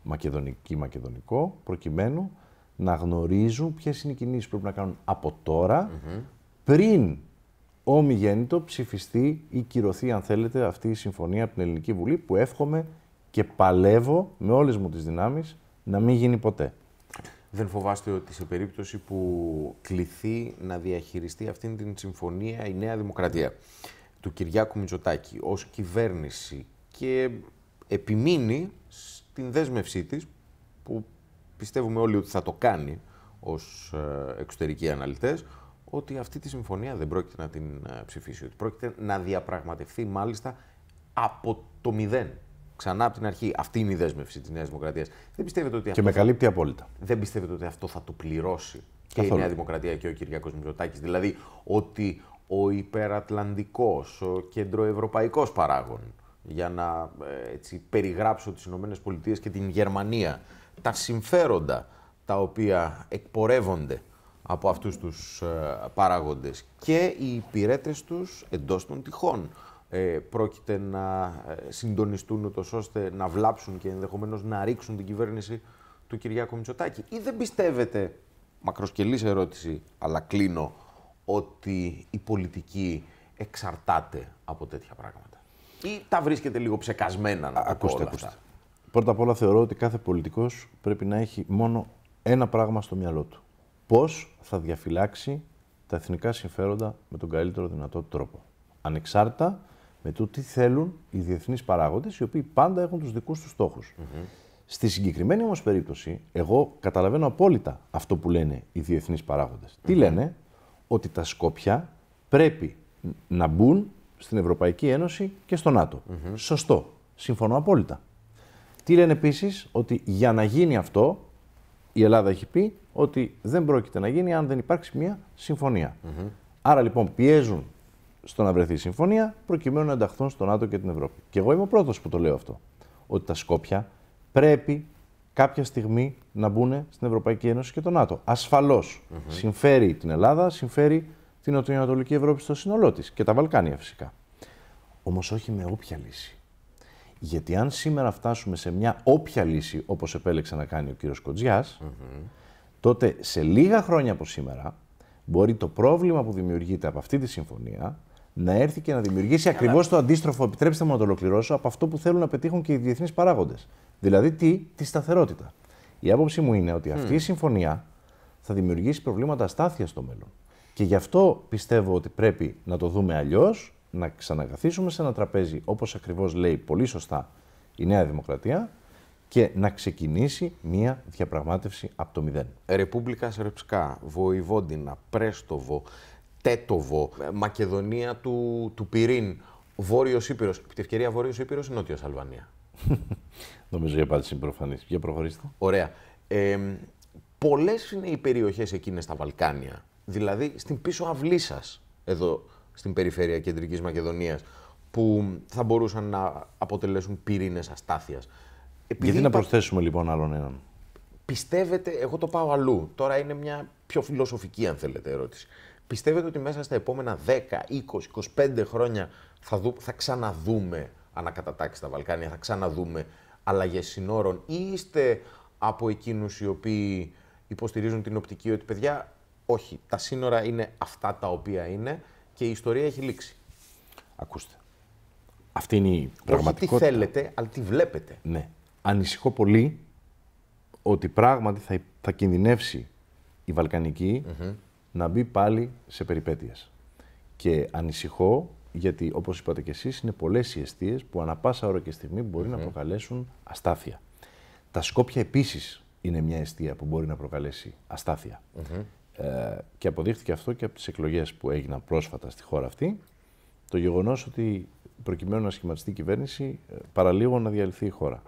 Μακεδονική, Μακεδονικό, προκειμένου να γνωρίζουν ποιες είναι οι κινήσεις που πρέπει να κάνουν από τώρα, mm-hmm. πριν ομιγέννητο ψηφιστεί ή κυρωθεί, αν θέλετε, αυτή η συμφωνία από την Ελληνική Βουλή, που εύχομαι και παλεύω με όλες μου τις δυνάμεις να μην γίνει ποτέ. Δεν φοβάστε ότι σε περίπτωση που κληθεί να διαχειριστεί αυτήν την συμφωνία η Νέα Δημοκρατία του Κυριάκου Μητσοτάκη ως κυβέρνηση και επιμείνει στην δέσμευσή της που πιστεύουμε όλοι ότι θα το κάνει ως ε, εξωτερικοί αναλυτές, ότι αυτή τη συμφωνία δεν πρόκειται να την ε, ψηφίσει, ότι πρόκειται να διαπραγματευτεί μάλιστα από το μηδέν. Ξανά από την αρχή. Αυτή είναι η δέσμευση της Νέας Δημοκρατίας. Δεν πιστεύετε ότι αυτό. Και με καλύπτει θα... απόλυτα. Δεν πιστεύετε ότι αυτό θα το πληρώσει και η Νέα Δημοκρατία και ο Κυριακό Μητσοτάκης. Δηλαδή ότι ο υπερατλαντικός, ο κεντροευρωπαϊκός παράγων για να ε, έτσι, περιγράψω τις Ηνωμένες Πολιτείες και την Γερμανία, τα συμφέροντα τα οποία εκπορεύονται από αυτούς τους ε, παράγοντες και οι υπηρέτες τους εντός των τυχών ε, πρόκειται να συντονιστούν ούτως ώστε να βλάψουν και ενδεχομένως να ρίξουν την κυβέρνηση του Κυριάκου Μητσοτάκη. Ή δεν πιστεύετε, μακροσκελής ερώτηση, αλλά κλείνω, ότι η πολιτική εξαρτάται από τέτοια πράγματα ή τα βρίσκεται λίγο ψεκασμένα να ακούστε, ακούστε. Πρώτα απ' όλα θεωρώ ότι κάθε πολιτικός πρέπει να έχει μόνο ένα πράγμα στο μυαλό του. Πώς θα διαφυλάξει τα εθνικά συμφέροντα με τον καλύτερο δυνατό τρόπο. Ανεξάρτητα με το τι θέλουν οι διεθνείς παράγοντες, οι οποίοι πάντα έχουν τους δικούς τους στόχους. Στη συγκεκριμένη όμως περίπτωση, εγώ καταλαβαίνω απόλυτα αυτό που λένε οι διεθνείς παράγοντες. Τι λένε, ότι τα Σκόπια πρέπει να μπουν στην Ευρωπαϊκή Ένωση και στο ΝΑΤΟ. Σωστό. Συμφωνώ απόλυτα. Τι λένε επίσης ότι για να γίνει αυτό, η Ελλάδα έχει πει ότι δεν πρόκειται να γίνει αν δεν υπάρξει μια συμφωνια Άρα λοιπόν πιέζουν στο να βρεθεί συμφωνία προκειμένου να ενταχθούν στο ΝΑΤΟ και την Ευρώπη. Και εγώ είμαι ο πρώτος που το λέω αυτό. Ότι τα Σκόπια πρέπει κάποια στιγμή να μπουν στην Ευρωπαϊκή Ένωση και το ΝΑΤΟ. Ασφαλώς. Συμφέρει την Ελλάδα, συμφέρει την Νοτιοανατολική Ευρώπη στο σύνολό της και τα Βαλκάνια φυσικά. Όμως όχι με όποια λύση. Γιατί αν σήμερα φτάσουμε σε μια όποια λύση, όπως επέλεξε να κάνει ο κύριος Κοντζιά, τότε σε λίγα χρόνια από σήμερα μπορεί το πρόβλημα που δημιουργείται από αυτή τη συμφωνία να έρθει και να δημιουργήσει ακριβώς το αντίστροφο, επιτρέψτε μου να το ολοκληρώσω, από αυτό που θέλουν να πετύχουν και οι διεθνείς παράγοντες. Δηλαδή, τι, τη σταθερότητα. Η άποψή μου είναι ότι αυτή η συμφωνία θα δημιουργήσει προβλήματα αστάθειας στο μέλλον. Και γι' αυτό πιστεύω ότι πρέπει να το δούμε αλλιώς, να ξανακαθίσουμε σε ένα τραπέζι, όπως ακριβώς λέει πολύ σωστά η Νέα Δημοκρατία, και να ξεκινήσει μία διαπραγμάτευση από το μηδέν. Ρεπούμπλικας Σερψκά, Βοηβόντινα, Πρέστοβο, Τέτοβο, ε, Μακεδονία του, του Πυρήν, Βόρειος Ήπειρος. Επί τη ευκαιρία Βόρειος Ήπειρος ή Νότιος Αλβανία. Νομίζω η απάντηση είναι προφανής. Για προχωρήστε. Ωραία. Ε, Πολλές είναι οι περιοχές εκείνες στα Βαλκάνια δηλαδή στην πίσω αυλή σας, εδώ στην περιφέρεια Κεντρικής Μακεδονίας που θα μπορούσαν να αποτελέσουν πυρήνες αστάθειας. Γιατί να προσθέσουμε λοιπόν άλλον έναν. Πιστεύετε, εγώ το πάω αλλού, τώρα είναι μια πιο φιλοσοφική αν θέλετε ερώτηση. Πιστεύετε ότι μέσα στα επόμενα 10, 20, 25 χρόνια θα, θα ξαναδούμε ανακατατάξεις στα Βαλκάνια, θα ξαναδούμε αλλαγές συνόρων ή είστε από εκείνους οι οποίοι υποστηρίζουν την οπτική ότι παιδιά όχι, τα σύνορα είναι αυτά τα οποία είναι και η ιστορία έχει λήξει. Ακούστε. Αυτή είναι η πραγματικότητα. Όχι τι θέλετε, αλλά τι βλέπετε. Ναι. Ανησυχώ πολύ ότι πράγματι θα, θα κινδυνεύσει η βαλκανικη mm-hmm. να μπει πάλι σε περιπέτειες. Και ανησυχώ γιατί, όπως είπατε και εσείς, είναι πολλές οι αιστείες που ανα πάσα ώρα και στιγμή μπορεί mm-hmm. να προκαλέσουν αστάθεια. Τα Σκόπια επίσης είναι μια αιστεία που μπορεί να προκαλέσει αστάθεια. Mm-hmm. Ε, και αποδείχθηκε αυτό και από τις εκλογές που έγιναν πρόσφατα στη χώρα αυτή, το γεγονός ότι προκειμένου να σχηματιστεί η κυβέρνηση, ε, παραλίγο να διαλυθεί η χώρα.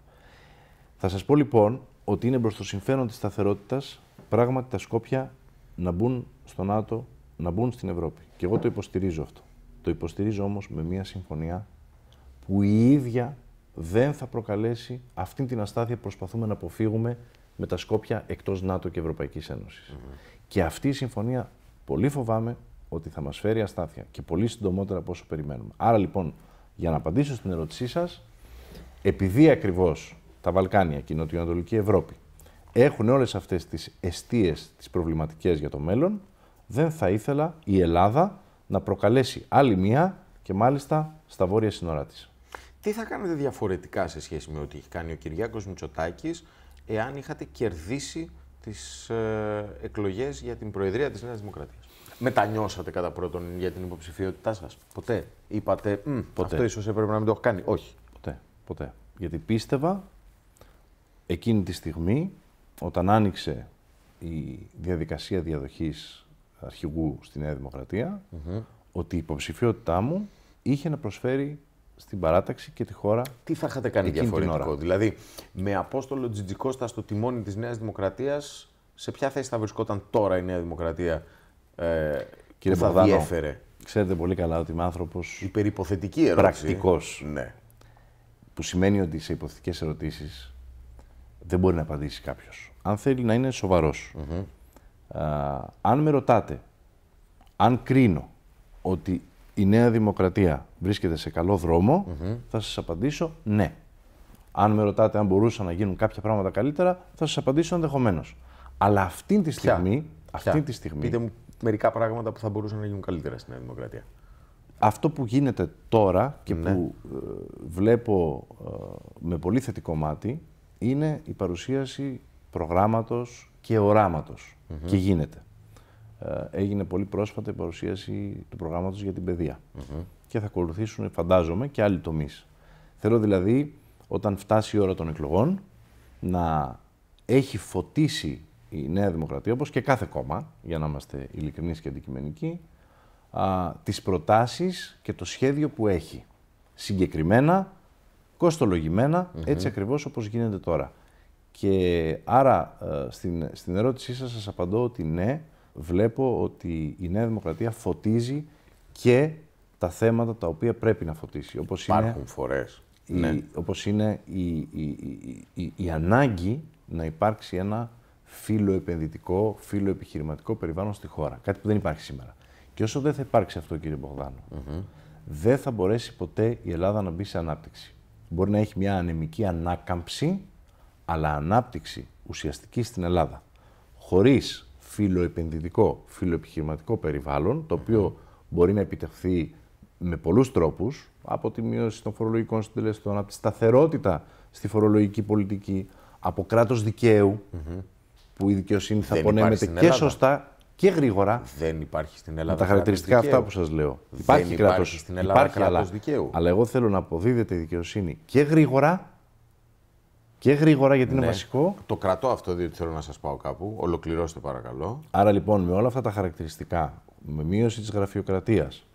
Θα σας πω λοιπόν ότι είναι προς το συμφέρον της σταθερότητας πράγματι τα Σκόπια να μπουν στο ΝΑΤΟ, να μπουν στην Ευρώπη. Και εγώ το υποστηρίζω αυτό. Το υποστηρίζω όμως με μια συμφωνία που η ίδια δεν θα προκαλέσει αυτή την αστάθεια που προσπαθούμε να αποφύγουμε με τα Σκόπια εκτός ΝΑΤΟ και Ευρωπαϊκής Ένωσης. Και αυτή η συμφωνία πολύ φοβάμαι ότι θα μας φέρει αστάθεια και πολύ συντομότερα από όσο περιμένουμε. Άρα λοιπόν, για να απαντήσω στην ερώτησή σας, επειδή ακριβώς τα Βαλκάνια και η Νοτιοανατολική Ευρώπη έχουν όλες αυτές τις αιστείες, τις προβληματικές για το μέλλον, δεν θα ήθελα η Ελλάδα να προκαλέσει άλλη μία και μάλιστα στα βόρεια σύνορά της. Τι θα κάνετε διαφορετικά σε σχέση με ό,τι έχει κάνει ο Κυριάκος Μητσοτάκης εάν είχατε κερδίσει τις ε, εκλογές για την Προεδρία της Νέας Δημοκρατίας. Μετανιώσατε κατά πρώτον για την υποψηφιότητά σας. Ποτέ. Είπατε, ποτέ. αυτό ίσως έπρεπε να μην το έχω κάνει. Όχι. Ποτέ. Ποτέ. Γιατί πίστευα εκείνη τη στιγμή, όταν άνοιξε η διαδικασία διαδοχής αρχηγού στη Νέα Δημοκρατία, ότι η υποψηφιότητά μου είχε να προσφέρει στην παράταξη και τη χώρα. Τι θα είχατε κάνει διαφορετικό, δηλαδή με απόστολο Τζιτζικώστα στο τιμόνι της Νέας Δημοκρατίας, σε ποια θέση θα βρισκόταν τώρα η Νέα Δημοκρατία ε, Κύριε που θα διέφερε. Ξέρετε πολύ καλά ότι είμαι άνθρωπος. Υπερυποθετική ερώτηση. Πρακτικός. Ναι. Που σημαίνει ότι σε υποθετικές ερωτήσεις δεν μπορεί να απαντήσει κάποιος. Αν θέλει να είναι σοβαρός. αν με ρωτάτε, αν κρίνω ότι η Νέα Δημοκρατία βρίσκεται σε καλό δρόμο, θα σας απαντήσω ναι. Αν με ρωτάτε αν μπορούσαν να γίνουν κάποια πράγματα καλύτερα, θα σας απαντήσω ενδεχομένως. Αλλά αυτή τη στιγμή... Ποια? τη στιγμή... Πείτε μου μερικά πράγματα που θα μπορούσαν να γίνουν καλύτερα στη Νέα Δημοκρατία. Αυτό που γίνεται τώρα και ναι. που ε, βλέπω ε, με πολύ θετικό μάτι είναι η παρουσίαση προγράμματος και οραματος Και γίνεται. Ε, έγινε πολύ πρόσφατα η παρουσίαση του προγράμματος για την παιδεια Και θα ακολουθήσουν, φαντάζομαι, και άλλοι τομείς. Θέλω δηλαδή, όταν φτάσει η ώρα των εκλογών, να έχει φωτίσει η Νέα Δημοκρατία, όπως και κάθε κόμμα, για να είμαστε ειλικρινείς και αντικειμενικοί, α, τις προτάσεις και το σχέδιο που έχει. Συγκεκριμένα, έτσι ακριβώς όπως γίνεται τώρα. Και άρα, ε, στην, στην ερώτησή σας, σας απαντώ ότι ναι, βλέπω ότι η Νέα Δημοκρατία φωτίζει και τα θέματα τα οποία πρέπει να φωτίσει. Όπως Υπάρχουν είναι φορές. Η, ναι. Όπως είναι η, η, η, ανάγκη να υπάρξει ένα φιλοεπενδυτικό, φιλοεπιχειρηματικό περιβάλλον στη χώρα. Κάτι που δεν υπάρχει σήμερα. Και όσο δεν θα υπάρξει αυτό, κύριε Μπογδάνο, mm-hmm. δεν θα μπορέσει ποτέ η Ελλάδα να μπει σε ανάπτυξη. Μπορεί να έχει μια ανεμική ανάκαμψη, αλλά ανάπτυξη ουσιαστική στην Ελλάδα. Χωρίς φιλοεπενδυτικό, φιλοεπιχειρηματικό περιβάλλον, το οποίο μπορεί να επιτευχθεί με πολλούς τρόπους, από τη μείωση των φορολογικών συντελεστών, από τη σταθερότητα στη φορολογική πολιτική, από κράτος που η δικαιοσύνη θα πονέμεται και σωστά και γρήγορα. Δεν υπάρχει στην Ελλάδα. Με τα χαρακτηριστικά αυτά που σας λέω. Δεν υπάρχει, υπάρχει στην Ελλάδα υπάρχει, κράτος δικαίου. Αλλά εγώ θέλω να αποδίδεται η δικαιοσύνη και γρήγορα και γρήγορα γιατί είναι ναι. βασικό. Το κρατώ αυτό διότι θέλω να σας πάω κάπου. Ολοκληρώστε παρακαλώ. Άρα λοιπόν με όλα αυτά τα χαρακτηριστικά, με μείωση της γραφειοκρατίας,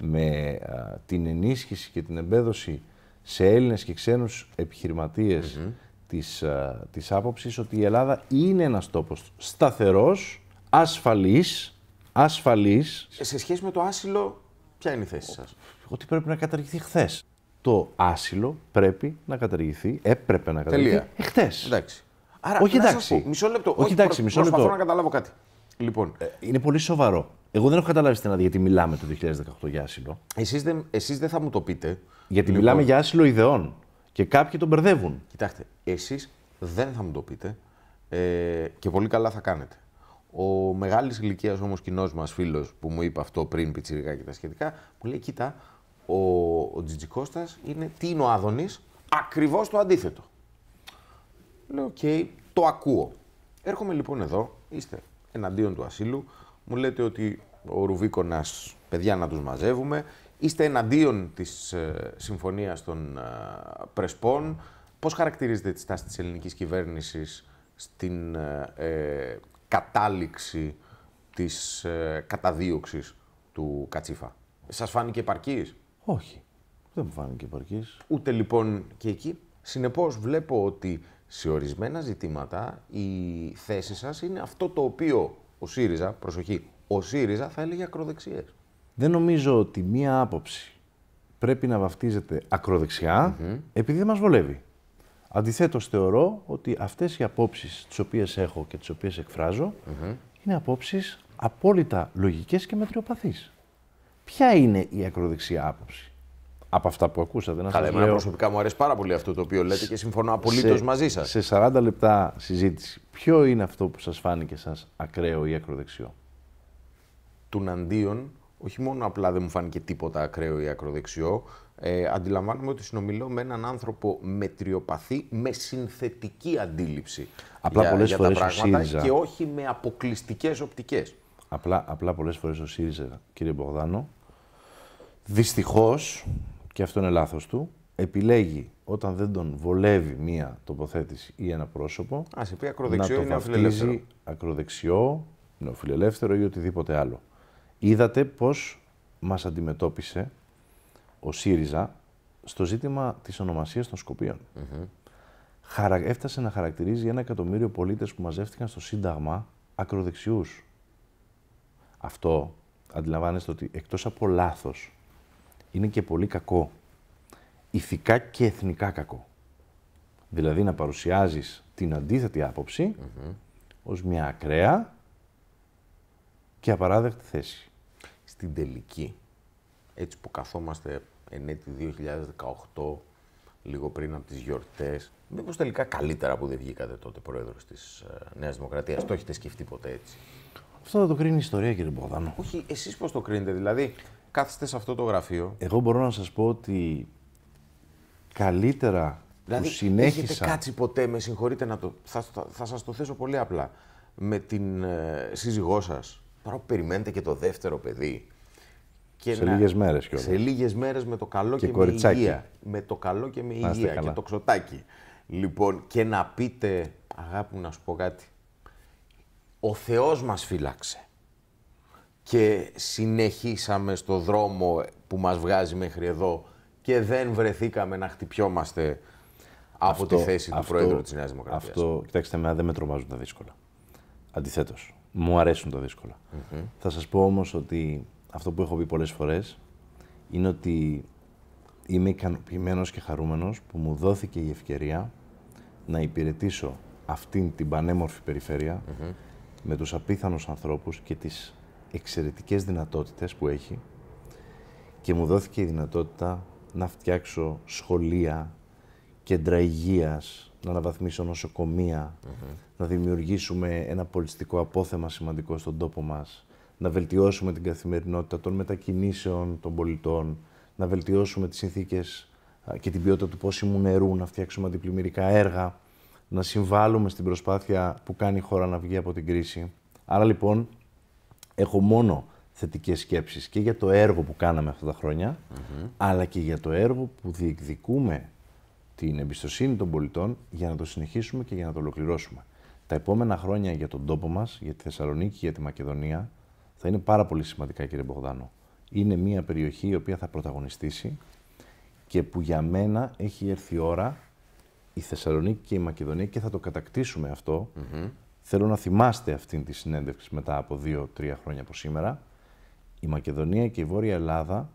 με την ενίσχυση και την εμπέδωση σε Έλληνες και ξενους επιχειρηματίες επιχειρηματίες mm-hmm. της, της άποψης ότι η Ελλάδα είναι ένας τόπος σταθερός, ασφαλής ασφαλής. Σε σχέση με το άσυλο, ποια είναι η θέση σας? Ότι πρέπει να καταργηθεί χθες το άσυλο πρέπει να καταργηθεί, έπρεπε να καταργηθεί. Εχθές. Εντάξει. Άρα, όχι εντάξει. Πω, μισό λεπτό. Όχι, εντάξει, μισό λεπτό. Προσπαθώ να καταλάβω κάτι. Λοιπόν. Ε, είναι πολύ σοβαρό. Εγώ δεν έχω καταλάβει στην γιατί μιλάμε το 2018 για άσυλο. Εσείς δεν εσείς δεν θα μου το πείτε. Γιατί λοιπόν- μιλάμε για άσυλο ιδεών. Και κάποιοι τον μπερδεύουν. Κοιτάξτε, εσείς δεν θα μου το πείτε. Ε, και πολύ καλά θα κάνετε. Ο μεγάλης ηλικίας όμως κοινός μας φίλος που μου είπε αυτό πριν πιτσιρικά και τα σχετικά, μου λέει: Κοίτα, ο, ο Τζιτζικώστα είναι τι είναι ακριβώς το αντίθετο. Λέω, οκ, okay, το ακούω. Έρχομαι λοιπόν εδώ, είστε εναντίον του ασύλου, μου λέτε ότι ο Ρουβίκονας, παιδιά να τους μαζεύουμε, είστε εναντίον της ε, συμφωνίας των ε, Πρεσπών. Πώς χαρακτηρίζετε τη στάση της ελληνικής κυβέρνησης στην ε, ε κατάληξη της ε, καταδίωξης του Κατσίφα. Σας φάνηκε επαρκής. Όχι. Δεν μου φάνηκε υπαρκή. Ούτε λοιπόν και εκεί. Συνεπώς, βλέπω ότι σε ορισμένα ζητήματα η θέση σας είναι αυτό το οποίο ο ΣΥΡΙΖΑ, προσοχή, ο ΣΥΡΙΖΑ θα έλεγε ακροδεξιές. Δεν νομίζω ότι μία άποψη πρέπει να βαφτίζεται επειδή δεν μας βολεύει. Αντιθέτως, θεωρώ ότι αυτές οι απόψεις τις οποίες έχω και τις οποίες είναι απόψεις απόλυτα λογικές και μετριοπαθείς. Ποια είναι η ακροδεξιά άποψη από αυτά που ακούσατε. Να Καλά, εμένα λέω... προσωπικά μου αρέσει πάρα πολύ αυτό το οποίο λέτε και συμφωνώ απολύτως μαζί σας. Σε 40 λεπτά συζήτηση, ποιο είναι αυτό που σας φάνηκε σα ακραίο ή ακροδεξιό. Του αντίον, όχι μόνο απλά δεν μου φάνηκε τίποτα ακραίο ή ακροδεξιό. Ε, αντιλαμβάνομαι ότι συνομιλώ με έναν άνθρωπο μετριοπαθή, με συνθετική αντίληψη. Απλά για, πολλές φορές τα πράγματα και όχι με αποκλειστικές οπτικές. Απλά, απλά πολλές φορές ο ΣΥΡΙΖΑ, κύριε Μπογδάνο, Δυστυχώς, και αυτό είναι λάθος του, επιλέγει όταν δεν τον βολεύει μία τοποθέτηση ή ένα πρόσωπο Ας πει ακροδεξιό να το βαφτίζει ακροδεξιό, νεοφιλελεύθερο ή οτιδήποτε άλλο. Είδατε πώς μας αντιμετώπισε ο ΣΥΡΙΖΑ στο ζήτημα της ονομασίας των Σκοπίων. Mm Έφτασε να χαρακτηρίζει ένα εκατομμύριο πολίτες που μαζεύτηκαν στο Σύνταγμα ακροδεξιούς. Αυτό αντιλαμβάνεστε ότι εκτός από λάθος είναι και πολύ κακό. Ηθικά και εθνικά κακό. Δηλαδή να παρουσιάζεις την αντίθετη άποψη ως μια ακραία και απαράδεκτη θέση. Στην τελική, έτσι που καθόμαστε εν 2018, λίγο πριν από τις γιορτές, μήπως τελικά καλύτερα που δεν βγήκατε τότε πρόεδρος της ε, Νέας Δημοκρατίας. Το έχετε σκεφτεί ποτέ έτσι. Αυτό θα το κρίνει η ιστορία, κύριε Μποδάνο. Όχι, εσείς πώς το κρίνετε, δηλαδή κάθεστε σε αυτό το γραφείο. Εγώ μπορώ να σας πω ότι καλύτερα δηλαδή, που συνέχισα... έχετε κάτσει ποτέ, με συγχωρείτε να το... Θα, θα, σας το θέσω πολύ απλά. Με την ε, σύζυγό σας, παρόλο που περιμένετε και το δεύτερο παιδί... Και σε να... λίγες μέρες κιόλας. Σε λίγες μέρες με το καλό και, με υγεία. Με το καλό και με υγεία και το ξωτάκι. Λοιπόν, και να πείτε, αγάπη μου να σου πω κάτι, ο Θεός μας φύλαξε και συνεχίσαμε στο δρόμο που μας βγάζει μέχρι εδώ και δεν βρεθήκαμε να χτυπιόμαστε από τη θέση του Πρόεδρου της Νέας Δημοκρατίας. Αυτό, κοιτάξτε, δεν με τρομάζουν τα δύσκολα. Αντιθέτως, μου αρέσουν τα δυσκολα Θα σας πω όμως ότι αυτό που έχω πει πολλές φορές είναι ότι είμαι ικανοποιημένος και χαρούμενος που μου δόθηκε η ευκαιρία να υπηρετήσω αυτήν την πανέμορφη με τους απίθανους ανθρώπους και τις εξαιρετικές δυνατότητες που έχει και μου δόθηκε η δυνατότητα να φτιάξω σχολεία, κέντρα υγείας, να αναβαθμίσω νοσοκομεία, να δημιουργήσουμε ένα πολιτιστικό απόθεμα σημαντικό στον τόπο μας, να βελτιώσουμε την καθημερινότητα των μετακινήσεων των πολιτών, να βελτιώσουμε τις συνθήκες και την ποιότητα του πόσιμου νερού, να φτιάξουμε αντιπλημμυρικά έργα, να συμβάλλουμε στην προσπάθεια που κάνει η χώρα να βγει από την κρίση. Άρα λοιπόν, έχω μόνο θετικές σκέψεις και για το έργο που κάναμε αυτά τα χρονια αλλά και για το έργο που διεκδικούμε την εμπιστοσύνη των πολιτών για να το συνεχίσουμε και για να το ολοκληρώσουμε. Τα επόμενα χρόνια για τον τόπο μας, για τη Θεσσαλονίκη, για τη Μακεδονία, θα είναι πάρα πολύ σημαντικά, κύριε Μπογδάνο. Είναι μια περιοχή η οποία θα πρωταγωνιστήσει και που για μένα έχει έρθει η ώρα η Θεσσαλονίκη και η Μακεδονία και θα το κατακτήσουμε Θέλω να θυμάστε αυτήν τη συνέντευξη μετά από δύο-τρία χρόνια από σήμερα. Η Μακεδονία και η Βόρεια Ελλάδα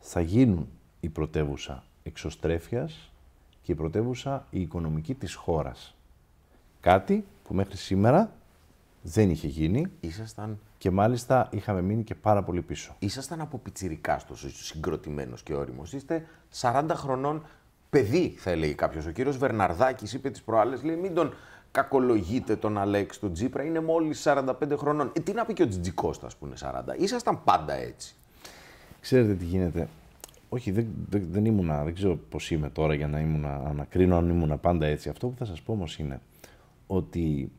θα γίνουν η πρωτεύουσα εξωστρέφειας και η πρωτεύουσα η οικονομική της χώρας. Κάτι που μέχρι σήμερα δεν είχε γίνει. Ήσασταν... Και μάλιστα είχαμε μείνει και πάρα πολύ πίσω. Ήσασταν από πιτσιρικά στο συγκροτημένος και όριμος. Είστε 40 χρονών παιδί, θα έλεγε κάποιος. Ο κύριος Βερναρδάκης είπε τις προάλλες, λέει: Μην τον κακολογείτε τον Αλέξ, τον Τζίπρα, είναι μόλις 45 χρονών. Ε, τι να πει και ο Τζιτζικώστας που είναι 40. Ήσασταν πάντα έτσι. Ξέρετε τι γίνεται. Όχι, δεν, δεν, δεν ήμουνα, δεν ξέρω πώς είμαι τώρα για να ήμουν ανακρίνω αν ήμουνα πάντα έτσι. Αυτό που θα σας πω όμως είναι ότι η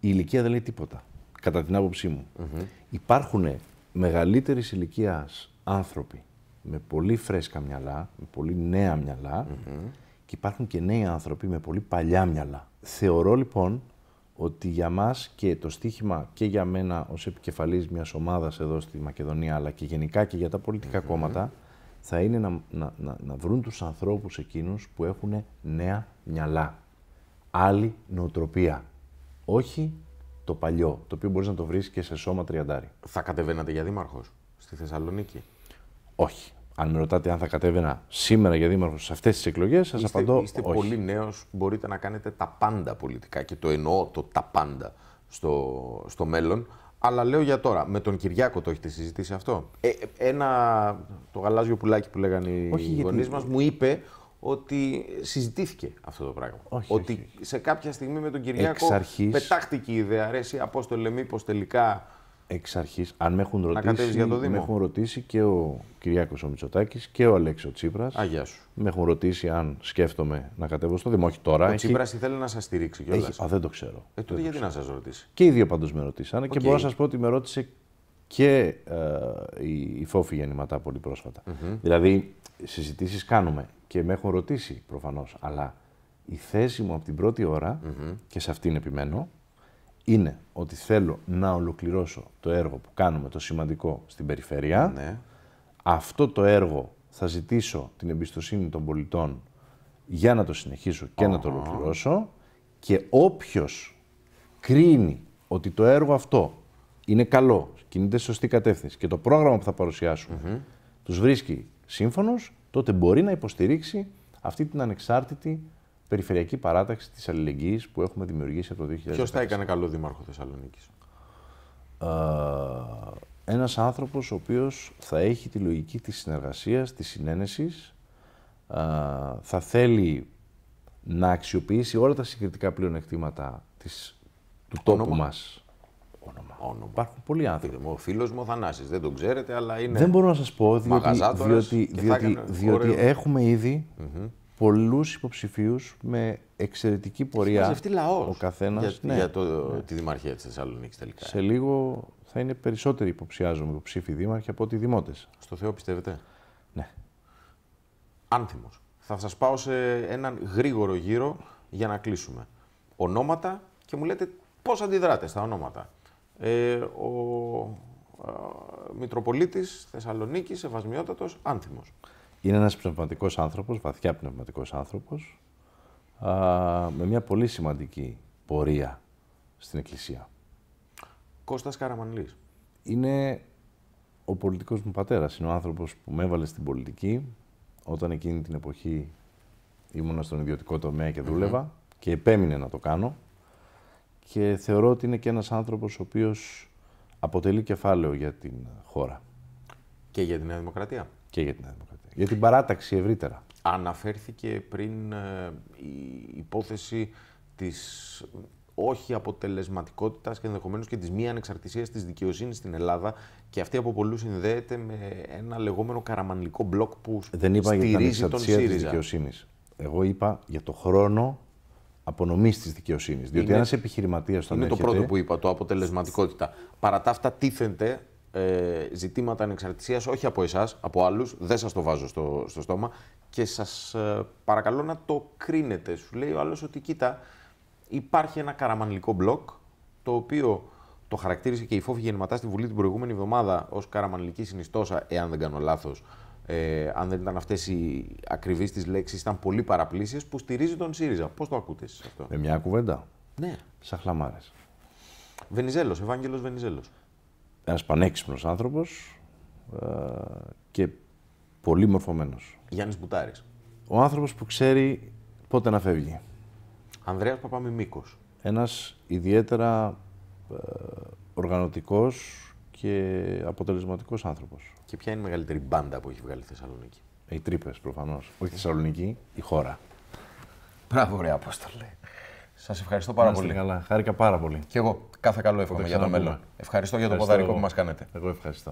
ηλικία δεν λέει τίποτα, κατά την άποψή μου. Mm-hmm. Υπάρχουν μεγαλύτερης ηλικίας άνθρωποι με πολύ φρέσκα μυαλά, με πολύ νέα μυαλά mm-hmm. και υπάρχουν και νέοι άνθρωποι με πολύ παλιά μυαλά. Θεωρώ λοιπόν ότι για μας και το στίχημα και για μένα ως επικεφαλής μιας ομάδας εδώ στη Μακεδονία αλλά και γενικά και για τα πολιτικα κόμματα θα είναι να, να, να, να βρουν τους ανθρώπους εκείνους που έχουν νέα μυαλά, άλλη νοοτροπία, όχι το παλιό, το οποίο μπορείς να το βρεις και σε σώμα τριαντάρι. Θα κατεβαίνατε για δήμαρχος στη Θεσσαλονίκη. Όχι. Αν με ρωτάτε αν θα κατέβαινα σήμερα για δήμαρχος σε αυτές τις εκλογές, σας απαντώ. Είστε πολύ νέος, μπορείτε να κάνετε τα πάντα πολιτικά και το εννοώ το τα πάντα στο, στο μέλλον. Αλλά λέω για τώρα, με τον Κυριάκο το έχετε συζητήσει αυτό. Ε, ένα, το γαλάζιο πουλάκι που λέγανε οι γονεί γιατί... μα μου είπε ότι συζητήθηκε αυτό το πράγμα. ότι σε κάποια στιγμή με τον Κυριάκο πετάχτηκε η ιδέα. Ρε, Απόστολε, μήπως τελικά εξ αρχής, αν με έχουν ρωτήσει, με έχουν ρωτήσει και ο Κυριακό ο και ο Αλέξο Τσίπρας. Αγιά σου. Με έχουν ρωτήσει αν σκέφτομαι να κατέβω στο Δήμο. Όχι τώρα. Ο έχει... Τσίπρας ήθελε να σας στηρίξει κιόλας. Έχει... Α, δεν το ξέρω. Ε, τότε γιατί να σας ρωτήσει. Και οι δύο πάντως με ρωτήσανε και μπορώ να σας πω ότι με ρώτησε και ε, η, Φόφη γεννηματά πολύ πρόσφατα. Mm-hmm. Δηλαδή, συζητήσεις κάνουμε και με έχουν ρωτήσει προφανώς. αλλά η θέση μου από την πρώτη και σε αυτήν επιμένω, είναι ότι θέλω να ολοκληρώσω το έργο που κάνουμε, το σημαντικό, στην περιφέρεια. Ναι. Αυτό το έργο θα ζητήσω την εμπιστοσύνη των πολιτών για να το συνεχίσω και να το ολοκληρώσω και όποιος κρίνει ότι το έργο αυτό είναι καλό, κινείται σε σωστή κατεύθυνση και το πρόγραμμα που θα παρουσιάσουμε mm τους βρίσκει σύμφωνος, τότε μπορεί να υποστηρίξει αυτή την ανεξάρτητη περιφερειακή παράταξη της αλληλεγγύης που έχουμε δημιουργήσει από το 2010. Ποιος θα έκανε καλό δήμαρχο Θεσσαλονίκης. Ε, ένας άνθρωπος ο οποίος θα έχει τη λογική της συνεργασίας, της συνένεσης, θα θέλει να αξιοποιήσει όλα τα συγκριτικά πλεονεκτήματα της, του τόπου μα. μας. Όνομα. Όνομα. Υπάρχουν πολλοί άνθρωποι. Ο φίλος μου ο Θανάσης, δεν τον ξέρετε, αλλά είναι Δεν μπορώ να σας πω, διότι, διότι, διότι έχουμε πολλούς υποψηφίους με εξαιρετική πορεία. Ο καθένας. Για, ναι, για το, ναι. τη Δημαρχία της Θεσσαλονίκης τελικά. Ε. Σε λίγο θα είναι περισσότεροι υποψιάζομαι υποψήφοι δήμαρχοι από ότι δημότες. Στο Θεό πιστεύετε. Ναι. Άνθιμος. Θα σας πάω σε έναν γρήγορο γύρο για να κλείσουμε. Ονόματα και μου λέτε πώς αντιδράτε στα ονόματα. Ε, ο ε, Μητροπολίτης Θεσσαλονίκης, Σεβασμιότατος, Άνθιμος. Είναι ένας πνευματικός άνθρωπος, βαθιά πνευματικός άνθρωπος, α, με μια πολύ σημαντική πορεία στην Εκκλησία. Κώστας Καραμανλής. Είναι ο πολιτικός μου πατέρας. Είναι ο άνθρωπος που με έβαλε στην πολιτική όταν εκείνη την εποχή ήμουνα στον ιδιωτικό τομέα και δουλευα και επέμεινε να το κάνω. Και θεωρώ ότι είναι και ένας άνθρωπος ο οποίος αποτελεί κεφάλαιο για την χώρα. Και για την Νέα Δημοκρατία. Και για την Νέα Δημοκρατία. Για την παράταξη ευρύτερα. Αναφέρθηκε πριν ε, η υπόθεση της όχι αποτελεσματικότητας και ενδεχομένως και της μη ανεξαρτησίας της δικαιοσύνης στην Ελλάδα. Και αυτή από πολλούς συνδέεται με ένα λεγόμενο καραμανλικό μπλοκ που Δεν είπα για την ανεξαρτησία της δικαιοσύνης. Εγώ είπα για το χρόνο απονομής της δικαιοσύνης. Διότι ένας επιχειρηματίας Είναι το πρώτο που είπα, το αποτελεσματικότητα. Παρά τα αυτά, τίθενται ε, ζητήματα ανεξαρτησίας, όχι από εσάς, από άλλους, δεν σας το βάζω στο, στόμα και σας ε, παρακαλώ να το κρίνετε. Σου λέει ο άλλος ότι κοίτα, υπάρχει ένα καραμανλικό μπλοκ, το οποίο το χαρακτήρισε και η Φόβη Γεννηματά στη Βουλή την προηγούμενη εβδομάδα ως καραμανλική συνιστόσα, εάν δεν κάνω λάθος, ε, αν δεν ήταν αυτές οι ακριβείς τις λέξεις, ήταν πολύ παραπλήσιες που στηρίζει τον ΣΥΡΙΖΑ. Πώς το ακούτε εσείς αυτό, Με μια κουβέντα. Ναι. Σαν χλαμάρες. Βενιζέλος, Ευάγγελος Βενιζέλος ένας πανέξυπνος άνθρωπος ε, και πολύ μορφωμένος. Γιάννης Μπουτάρης. Ο άνθρωπος που ξέρει πότε να φεύγει. Ανδρέας Παπαμιμίκος. Ένας ιδιαίτερα ε, οργανωτικός και αποτελεσματικός άνθρωπος. Και ποια είναι η μεγαλύτερη μπάντα που έχει βγάλει η Θεσσαλονίκη. Οι τρύπες προφανώς. Όχι η Θεσσαλονίκη, η χώρα. Μπράβο, ρε Απόστολε. Σας ευχαριστώ πάρα πολύ. Καλά. Χάρηκα πάρα πολύ. Και εγώ κάθε καλό εύχομαι για το μέλλον. Ευχαριστώ για το ποδαρικό που μας κάνετε. Εγώ ευχαριστώ.